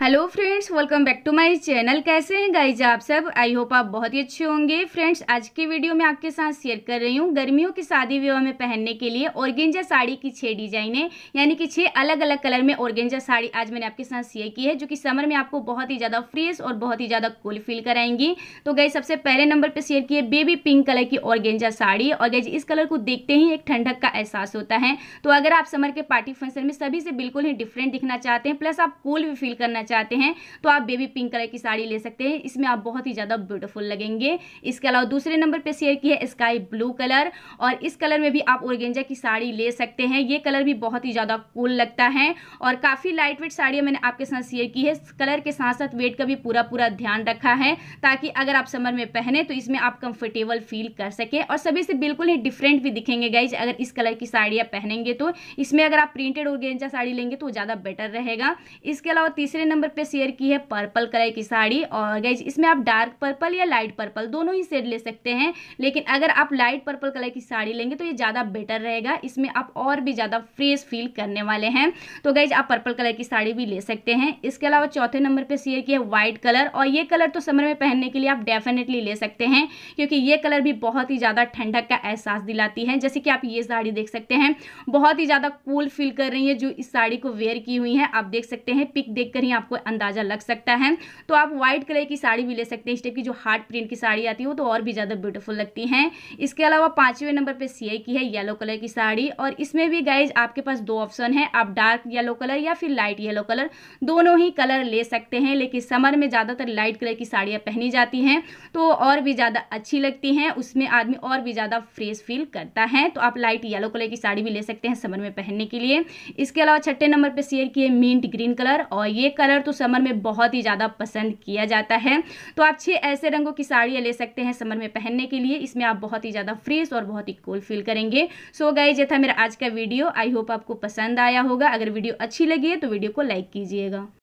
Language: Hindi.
hello friends welcome back to my channel कैसे हैं गाइज आप सब आई होप आप बहुत ही अच्छे होंगे फ्रेंड्स आज की वीडियो में आपके साथ शेयर कर रही हूँ गर्मियों की शादी विवाह में पहनने के लिए ऑर्गेंजा साड़ी की छह डिजाइनें यानी कि छह अलग अलग कलर में ऑर्गेंजा साड़ी आज मैंने आपके साथ शेयर की है जो कि समर में आपको बहुत ही ज़्यादा फ्रेश और बहुत ही ज़्यादा कूल फील कराएंगी तो गई सबसे पहले नंबर पर शेयर किए बेबी पिंक कलर की ऑर्गेंजा साड़ी और गई इस कलर को देखते ही एक ठंडक का एहसास होता है तो अगर आप समर के पार्टी फंक्शन में सभी से बिल्कुल ही डिफरेंट दिखना चाहते हैं प्लस आप कूल भी फील करना चाहते हैं तो आप बेबी पिंक कलर की साड़ी ले सकते हैं इसमें आप बहुत ही ज़्यादा ब्यूटीफुल लगेंगे इसके अलावा दूसरे नंबर पे शेयर की है स्काई ब्लू कलर और इस कलर में भी आप ओरगेंजा की साड़ी ले सकते हैं ये कलर भी बहुत ही ज़्यादा कूल लगता है और काफ़ी लाइट वेट साड़ियाँ मैंने आपके साथ शेयर की है कलर के साथ साथ वेट का भी पूरा पूरा ध्यान रखा है ताकि अगर आप समर में पहने तो इसमें आप कंफर्टेबल फील कर सकें और सभी से बिल्कुल ही डिफरेंट भी दिखेंगे गाइज अगर इस कलर की साड़ियाँ पहनेंगे तो इसमें अगर आप प्रिंटेड और साड़ी लेंगे तो ज़्यादा बेटर रहेगा इसके अलावा तीसरे नंबर पे शेयर की है पर्पल कलर की साड़ी और गैज इसमें आप डार्क पर्पल या लाइट पर्पल दोनों ही शेड ले सकते हैं लेकिन अगर आप लाइट पर्पल कलर की साड़ी लेंगे तो ये ज़्यादा बेटर रहेगा इसमें आप और भी ज़्यादा फ्रेश फील करने वाले हैं तो गैज आप पर्पल कलर की साड़ी भी ले सकते हैं इसके अलावा चौथे नंबर पर शेयर की है वाइट कलर और ये कलर तो समर में पहनने के लिए आप डेफिनेटली ले सकते हैं क्योंकि ये कलर भी बहुत ही ज़्यादा ठंडक का एहसास दिलाती है जैसे कि आप ये साड़ी देख सकते हैं बहुत ही ज़्यादा कूल फील कर रही है जो इस साड़ी को वेयर की हुई है आप देख सकते हैं पिक देख कर ही आप आपको अंदाज़ा लग सकता है तो आप व्हाइट कलर की साड़ी भी ले सकते हैं इस टाइप की जो हार्ड प्रिंट की साड़ी आती है तो और भी ज़्यादा ब्यूटीफुल लगती है इसके अलावा पाँचवें नंबर पर सीआई की है येलो कलर की साड़ी और इसमें भी गाइज आपके पास दो ऑप्शन है आप डार्क येलो कलर या फिर लाइट येलो कलर दोनों ही कलर ले सकते हैं लेकिन समर में ज़्यादातर लाइट कलर की साड़ियां पहनी जाती हैं तो और भी ज़्यादा अच्छी लगती हैं उसमें आदमी और भी ज़्यादा फ्रेश फील करता है तो आप लाइट येलो कलर की साड़ी भी ले सकते हैं समर में पहनने के लिए इसके अलावा छठे नंबर पर शेयर किए मिंट ग्रीन कलर और ये कलर कलर तो समर में बहुत ही ज़्यादा पसंद किया जाता है तो आप छः ऐसे रंगों की साड़ियाँ ले सकते हैं समर में पहनने के लिए इसमें आप बहुत ही ज़्यादा फ्रेश और बहुत ही कूल फील करेंगे सो गए जैसा ये था मेरा आज का वीडियो आई होप आपको पसंद आया होगा अगर वीडियो अच्छी लगी है तो वीडियो को लाइक कीजिएगा